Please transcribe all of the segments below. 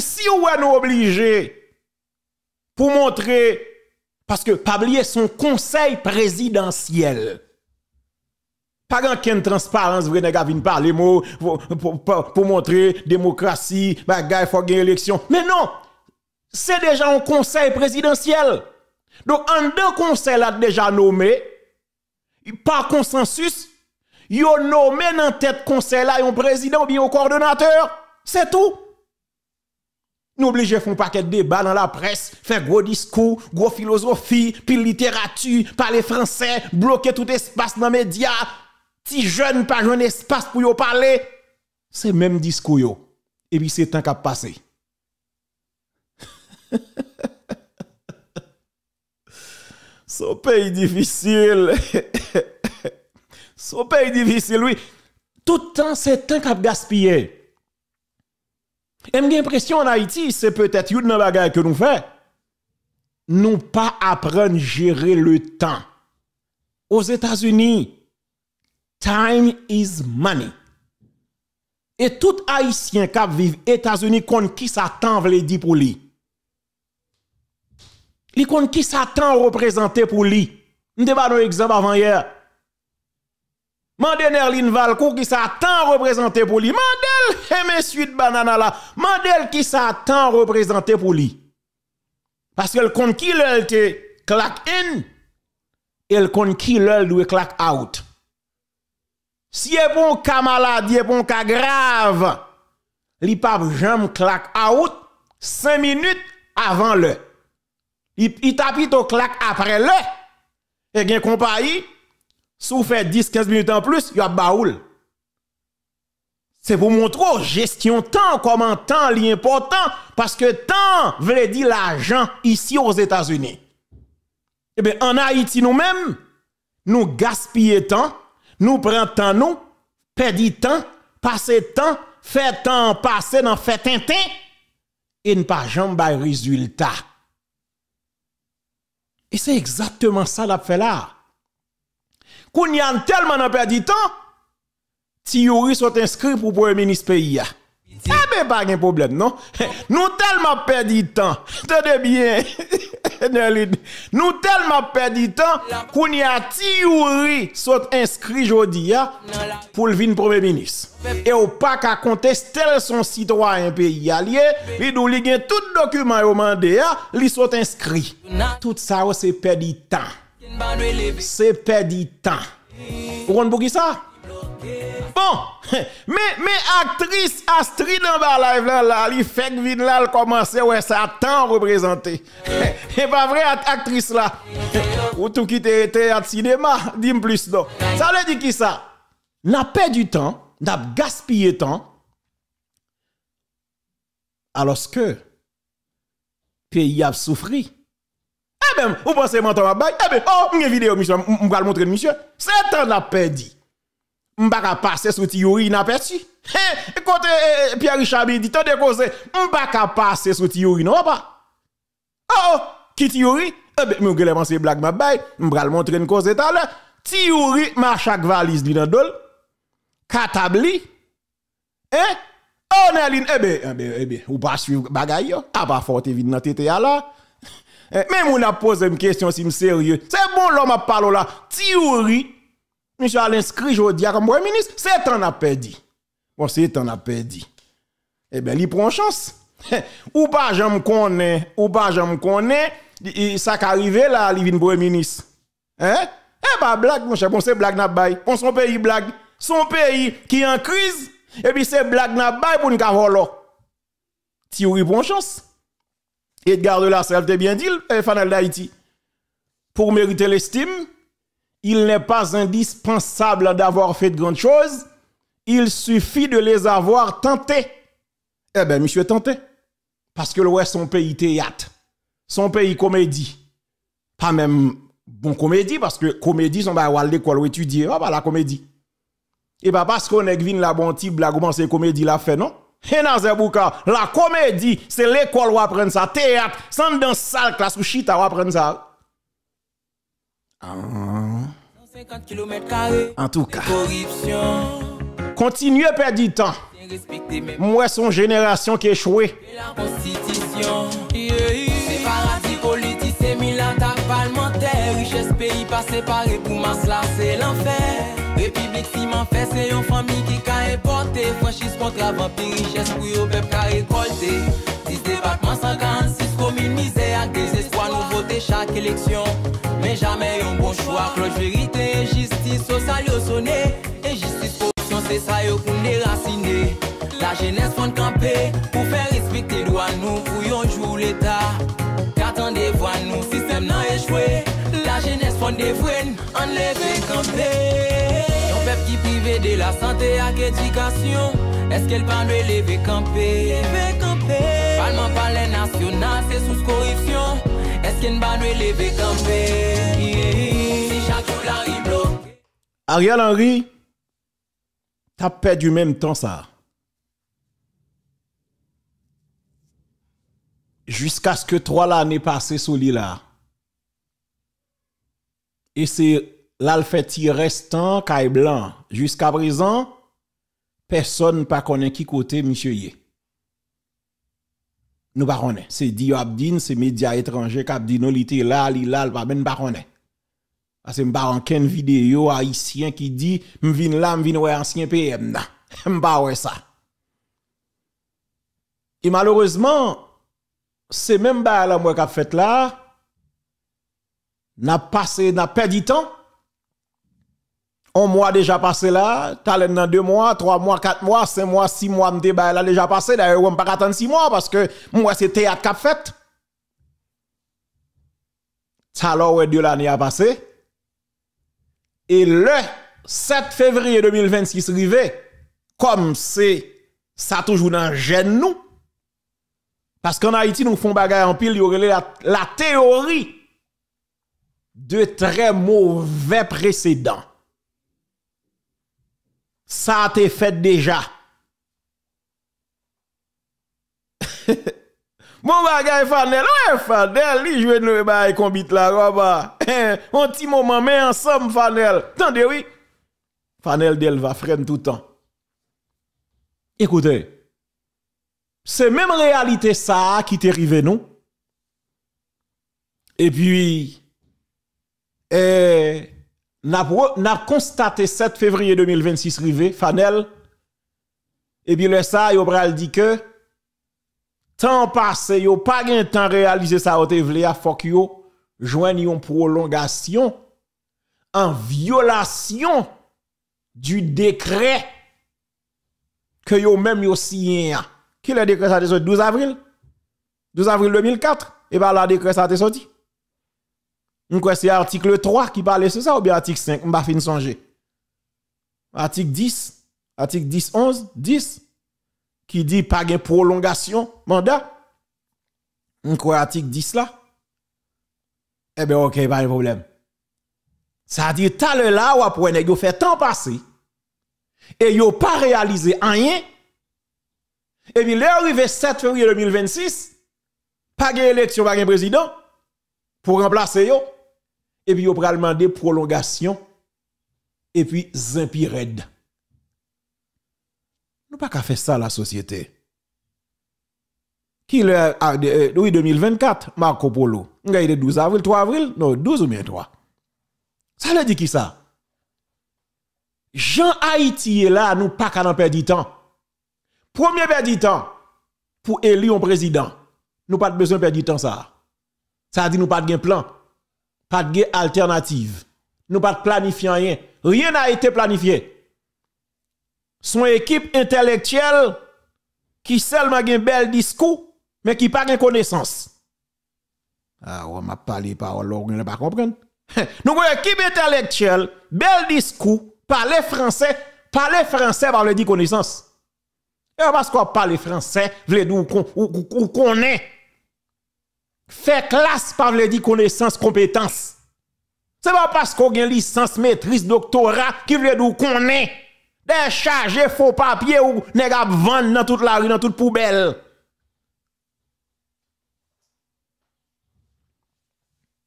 si vous nous obligé pour montrer, parce que est son conseil présidentiel. Pas grand transparence, vous n'avez pas les mots pour, montrer démocratie, il faut gagner élection. Mais non, c'est déjà un conseil présidentiel. Donc, en deux conseils déjà nommé, par consensus, il a nommé dans tête conseil là un président ou bien un coordonnateur. C'est tout. N'oblige foun paket debat nan la pres, fè gwo disko, gwo filosofi, pi literatu, pale franse, bloke tout espas nan media, ti joun pa joun espas pou yo pale, se menm disko yo, ebi se tank ap pase. So pey divisil, so pey divisil, oui, toutan se tank ap gaspye. M gen presyon an Haiti, se petet yon bagay ke nou fe, nou pa apren jere le tan. Oz Etats-Unis, time is money. Et tout Haitien kap viv Etats-Unis kon ki sa tan vle di pou li. Li kon ki sa tan reprezenté pou li. M deba nou ekzem avan yer. Mandel Nerlin Valcourt qui s'attend représenter pour lui. Mandel, et eh, mes banana là. Mandel qui s'attend représenter pour lui. Parce qu'elle compte qui l'elle te claque in. Elle compte qui l'elle doit claque out. Si elle bon cas malade, elle bon cas grave, li pas jam claque out 5 minutes avant le. Il tapit au claque après le. Et bien compagnie si vous faites 10-15 minutes en plus, il y a baoul. C'est vous montrer gestion temps, comment temps est important, parce que temps veut dire l'argent ici aux États-Unis. Eh bien, en Haïti nous-mêmes, nous gaspillons temps, nous prenons temps, nous perdons temps, passer temps, faire temps passer dans fait et ne pas jamais résultat. Et c'est exactement ça la fait là. Kou ni an telman an perdi tan, ti youri sot inskri pou pwem menis peyi ya. A be bagen pou bled non. Nou telman perdi tan, tede bien, nou telman perdi tan, kou ni an ti youri sot inskri jodi ya pou lvin pwem menis. E ou pa ka konteste son sitwa yon peyi ya liye, li do li gen tout dokumen yo mande ya, li sot inskri. Tout sa ou se perdi tan. c'est perdre du temps. Vous comprenez pour ça? Bon, mais, mais actrice Astrid en bas live là, Elle fait fek vin là, elle commence, ouais, ça tant représenté. Et pas vrai, actrice là. Ou tout qui était à cinéma, dis plus non. Ça veut dire qui ça? N'a perdu du temps, n'a gaspillé temps. Alors que, pays a souffri. Eh bien, vous pensez menton m'a bail? Eh bien, oh, une vidéo, monsieur, je vais le montrer, monsieur. C'est un la perdu. Je ne pas passer sous Tiori inaperçu. Écoutez, hein? euh, euh, Pierre Richard dit, tant de cause, je ne pas passer sous Tiori, non pas. Oh, qui Tiori? Eh bien, je vais penser blague ma bague Je vais le montrer une cause tout à l'heure. Tiori marche avec valise dans dol. Katabli. Hein? Oh, eh? Oh, ben, Neline, eh bien, eh bien, eh bien, ou pas suivre bagaille, à ah, pas fort, évidemment, dans tête là. Eh, Même on a posé une question si sérieux. C'est bon, l'homme a parlé là. Théorie, monsieur Alain inscrit aujourd'hui comme premier ministre, c'est un a perdu. Bon, c'est un a perdu. Eh bien, il prend chance. ou pas, je me connais, ou pas, je me connais, ça qui arrive là, il vient premier ministre. Hein? Eh bien, blague, mon cher, bon, c'est blague n'a On son pays blague. Son pays qui est en crise, et eh puis c'est blague n'a pour nous avoir Théorie, prend chance. Edgar de la Salle bien dit, eh, Fanal d'Haïti. Pour mériter l'estime, il n'est pas indispensable d'avoir fait de grandes choses. Il suffit de les avoir tentées. Eh bien, monsieur tenté. Parce que l'Ouest, son pays théâtre, son pays comédie. Pas même bon comédie, parce que comédie, on va à l'école ou étudier, la comédie. Et pas parce qu'on est venu la bonne petite c'est comédie la fait, non? Et dans ce bouquin, la comédie, c'est l'école où apprendre ça, théâtre, sans dans salle classe ou chita où apprendre ça. En tout cas, continuez à perdre du temps. Moi, c'est une génération qui échoué. La constitution, pas séparé pour masse là, c'est l'enfer. République si m'en fait, c'est une famille qui a importé. Franchise contre la vampire, richesse pour yo peuple ca récolter. 10 débattements sans 46 communes, misère à espoirs nous voter chaque élection. Mais jamais un bon choix. Cloche vérité justice, sociale sonné. Et justice, corruption, c'est ça yo pour déraciner. La jeunesse. identité. Yon pep ki prive de la santé ak edikasyon, eske l pan de leve kampe. Palman pale nasyonal se sous koripsyon, eske n ban de leve kampe. Si chakou la ri bloke. Ariel Henry, t'as perdu même temps ça. Jusqu'à ce que trois l'année passée sous là. Et c'est là restant caille blanc jusqu'à présent personne pas connaît qui côté monsieur yé nous pas connaît c'est Dio Abdine, c'est médias étrangers qui dit non était là là pas même pas connaît parce que m'pa en vidéo haïtien qui dit m'vin là vin ouais ancien PM là m'pa ça et malheureusement c'est même ba la moi qu'a fait là n'a passé n'a perdu temps un mois déjà passé là, talent dans deux mois, trois mois, quatre mois, cinq mois, six mois, m'te débat là déjà passé. D'ailleurs, on pas attendre six mois parce que moi c'est théâtre a fait. Ça alors de l'année a passé. Et le 7 février 2026 arrivé, comme c'est ça toujours dans gêne nous. Parce qu'en Haïti, nous font bagarre en pile, il y aurait la, la théorie de très mauvais précédents ça a été fait déjà. Mon bagay Fanel, ouais Fanel, li nous nou nous kombit la roba. On petit moment mais ensemble Fanel. Tendez oui. Fanel del va freine tout le temps. Écoutez. C'est même réalité ça qui t'est arrivé nous. Et puis eh n'a constaté 7 février 2026 rivé Fanel et eh bien le ça yo pral dit que temps passé yo pas de temps réaliser ça au vle a yo une prolongation en violation du décret que yo même yo signé qui le décret ça 12 avril 12 avril 2004 et bien, la décret ça sorti je crois c'est article 3 qui parle de ça ou bien article 5, je ne vais pas songer. Article 10, article 10, 11, 10, qui dit pas de prolongation mandat. Je crois article 10 là. Eh bien, ok, pas de problème. Ça dit, dire le là, ou après, vous fait tant passer et yo pas réalisé rien. Et puis, là, arrivé 7 février 2026, pas d'élection, pas de président pour remplacer yo et puis vous allez demander prolongation, et puis zimpi red. Nous pas qu'à faire ça la société. Qui le ah, euh, oui 2024 Marco Polo. de 12 avril 3 avril non 12 ou bien 3. Ça veut dit qui ça Jean Haïti est là nous pas qu'à perdre du temps. Premier perdre du temps pour élire un président. Nous pas besoin de perdre du temps ça. Ça dit nous pas de plan pas de alternative. Nous pas planifions rien. Rien n'a été planifié. Son équipe intellectuelle qui seulement a un bel discours, mais qui pas de connaissance. Ah, on m'a parlé parole, on ne pas comprendre. Nous avons une équipe intellectuelle, bel discours, parler français, parler français par de connaissances. connaissance. Et eh, parce qu'on parle français, vous voulez dire qu'on connaît. Fè klas pa vle di kone sens kompetans. Se pa pas kon gen lisens metris doktorat ki vle di konen. De chaje fò papye ou neg ap vande nan tout la ri, nan tout poubel.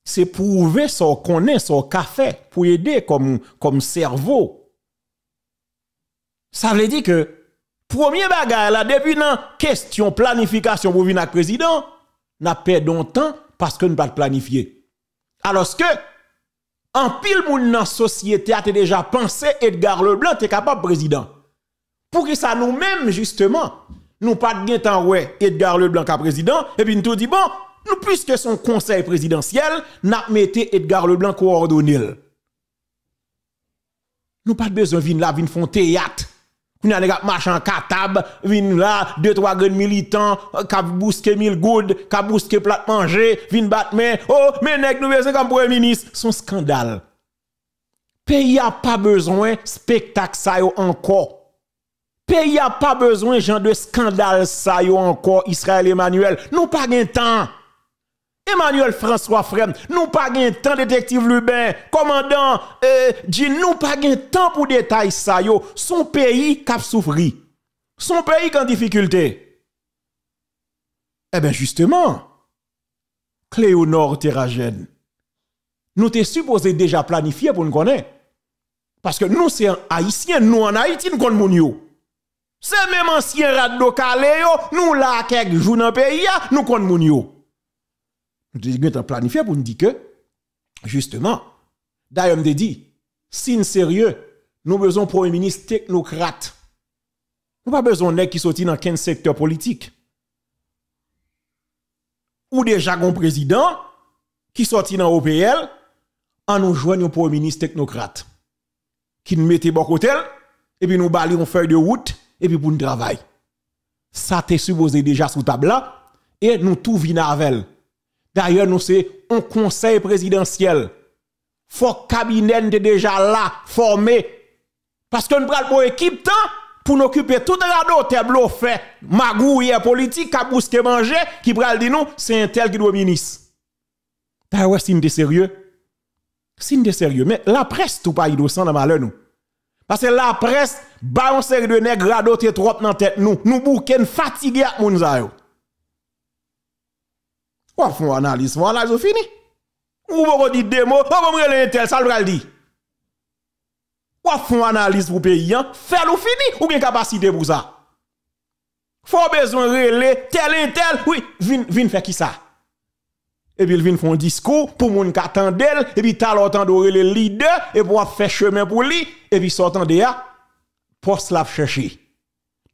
Se pou ve son konen, son kafe pou yede kom servo. Sa vle di ke promye bagay la debi nan kestyon planifikasyon pou vi nan k prezident. n'a perdons temps parce que nous pas planifier. Alors que en pile nous, dans société a déjà pensé Edgar Leblanc est capable président. Pour que ça nous-mêmes justement nous pas de temps ouais Edgar Leblanc à président et puis nous tout dit bon nous puisque son conseil présidentiel n'a mis Edgar Leblanc coordonné. Nous pas besoin de là vie font théâtre Vin anega machan katab, vin la, dey to agen militant, kabouske mil goud, kabouske plat manje, vin bat men, oh, men ek nou ve sen kam pou e minis, son skandal. Pe y a pa bezwen spektak sa yo anko. Pe y a pa bezwen jan de skandal sa yo anko Israel Emmanuel, nou pa gen tan. Emmanuel François Frem, nous pas gain temps détective Lubin, commandant euh, dit nous pas gain temps pour détails. ça yo, son pays cap souffri. Son pays en difficulté. Eh bien justement, Cléonore Téragène, nous t'es supposé déjà planifier pour nous connaître. Parce que nous c'est haïtien, nous en Haïti nous connaissons C'est même ancien radio nous là quelques jours dans le pays, nous connaissons nous avons planifié pour nous dire que, justement, d'ailleurs, avons dit, si sérieux, nous avons besoin pour premier ministre technocrate. Nous n'avons pas besoin d'un qui sorti dans quel secteur politique. Ou déjà un président qui sorti dans OPL, en nous joignant un premier ministre technocrate. Qui nous mettait bon côté, et puis nous balions une feuille de route, et puis pour nous travailler. Ça t'est supposé déjà sous table là, et nous tout elle. D'ailleurs, nous c'est un conseil présidentiel. Faut cabinet de déjà là, formé. Parce que nous prenons pour équipe temps pour nous occuper tout le radeau, tableau fait, magouille politique, bousquer manger, qui pral dit nous, c'est un tel qui doit ministre. D'ailleurs, signe de sérieux. Signe de sérieux. Mais la presse, tout pas innocent dans malheur nous. Parce que la presse, bah, on série de nègres, radeau, trop dans tête nous. Nous bouquons fatigués à moun Wap foun analiz, foun analiz ou fini. Ou bo go di demo, wap moun rele entel, sa l vral di. Wap foun analiz pou peyi an, fèl ou fini, ou gen kapasite pou sa. Foun bezoun rele, tel entel, oui, vin fè ki sa. Ebi l vin foun diskou, pou moun katan del, ebi talotan do rele lide, ebi wap fè chèmen pou li, ebi sotan de ya, pou slav chèche.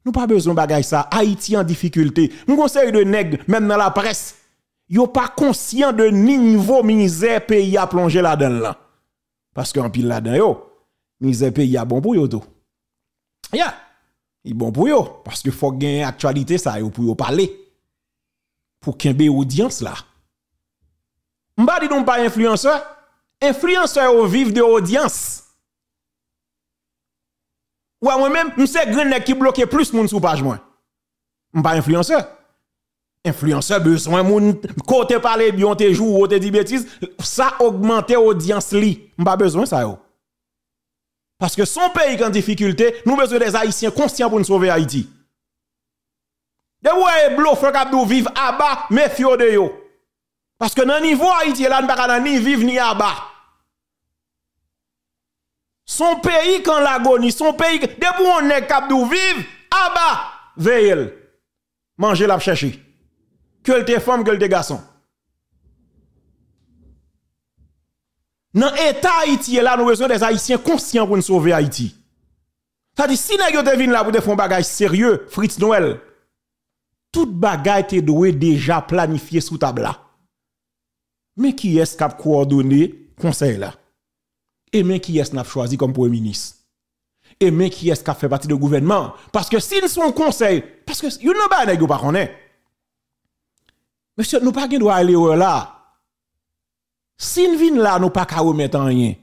Nou pa bezoun bagay sa, Haiti en difficulté, nou konsey de neg, men men la presse. Yo pa konsyen de ni nivou mizè pe ya plonje la den lan. Paske an pi la den yo, mizè pe ya bon pou yo tou. Ya, yi bon pou yo. Paske fok gen aktualite sa yo pou yo pale. Pou kenbe yon diyonse la. Mba di don pa yon fluyansè. Fluyansè yon viv de yon diyonse. Ou an wè men, mse gen ne ki bloke plus moun sou page mwen. Mba fluyansè. Influenser beswen moun kote pale biyon te jou ou te di betis, sa augmente audyans li. Mba bezwen sa yo. Paske son peyi kan difikulte, nou bezwen de Zahitien konsyant pou nsove Haiti. Debou e blo fwe kapdou viv aba, me fyo de yo. Paske nan ni vo Haiti elan baka nan ni viv ni aba. Son peyi kan lagoni, son peyi, debou on ne kapdou viv, aba vey el. Mange la pchechi. que le femme, que des garçon. Dans l'État haïti, là, nous avons besoin des Haïtiens conscients pour nous sauver Haïti. C'est-à-dire, si nous devons là pour des choses bagages sérieux, Fritz Noël, toutes les choses doué déjà planifié sous table là. Mais qui est-ce qui a coordonné conseil là? Et mais qui est-ce qui a choisi comme premier ministre? Et mais qui est-ce qui a fait partie du gouvernement? Parce que s'ils sont conseil, parce que vous n'avez pas pas Monsye, nou pa gen dwa alewe la. Sin vin la nou pa ka ou metan yen.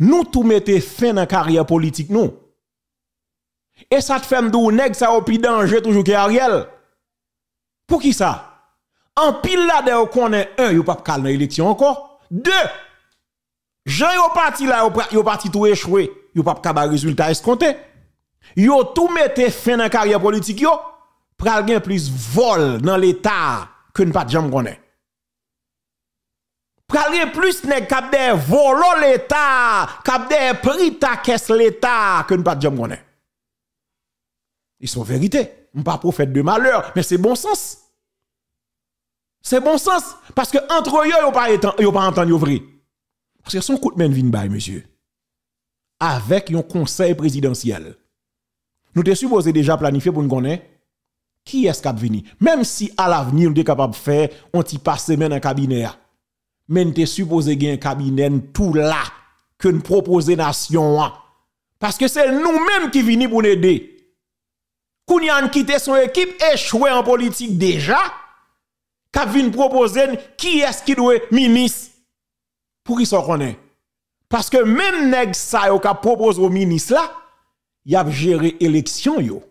Nou tou mette fe nan karye politik nou. E sat fem dou neg sa ou pi denje toujou ki a riel. Pou ki sa? An pil la de ou konen, un, yon pap kal nan eleksyon kon. De, jan yon pati la, yon pati tou echwe, yon pap ka ba rezultat eskonte. Yon tou mette fe nan karye politik yo, pral gen plis vol nan l'etat que nous pas jamais connaît. Pralé plus nèg cap des volo l'état, cap des prix ta caisse l'état que ne pas de connaît. Ils sont vérité. On pas prophète de malheur, mais c'est bon sens. C'est bon sens parce que entre eux n'ont pas ont pas entendu vrai. Parce que son coup de main vient bail monsieur. Avec un conseil présidentiel. Nous t'es supposé déjà planifié pour nous connaître qui est-ce qui venu Même si à l'avenir, on est capable de faire on petit passe dans un cabinet. Mais on est supposé gagner un cabinet tout là que nous proposons nation. Parce que c'est nous-mêmes qui venons pour nous aider. Quand a quitté son équipe, échoué en politique déjà, qui vient proposer qui est-ce qui doit ministre pour qu'il s'en connaisse. Parce que même nèg ça propose au ministre là, il a géré élection yo.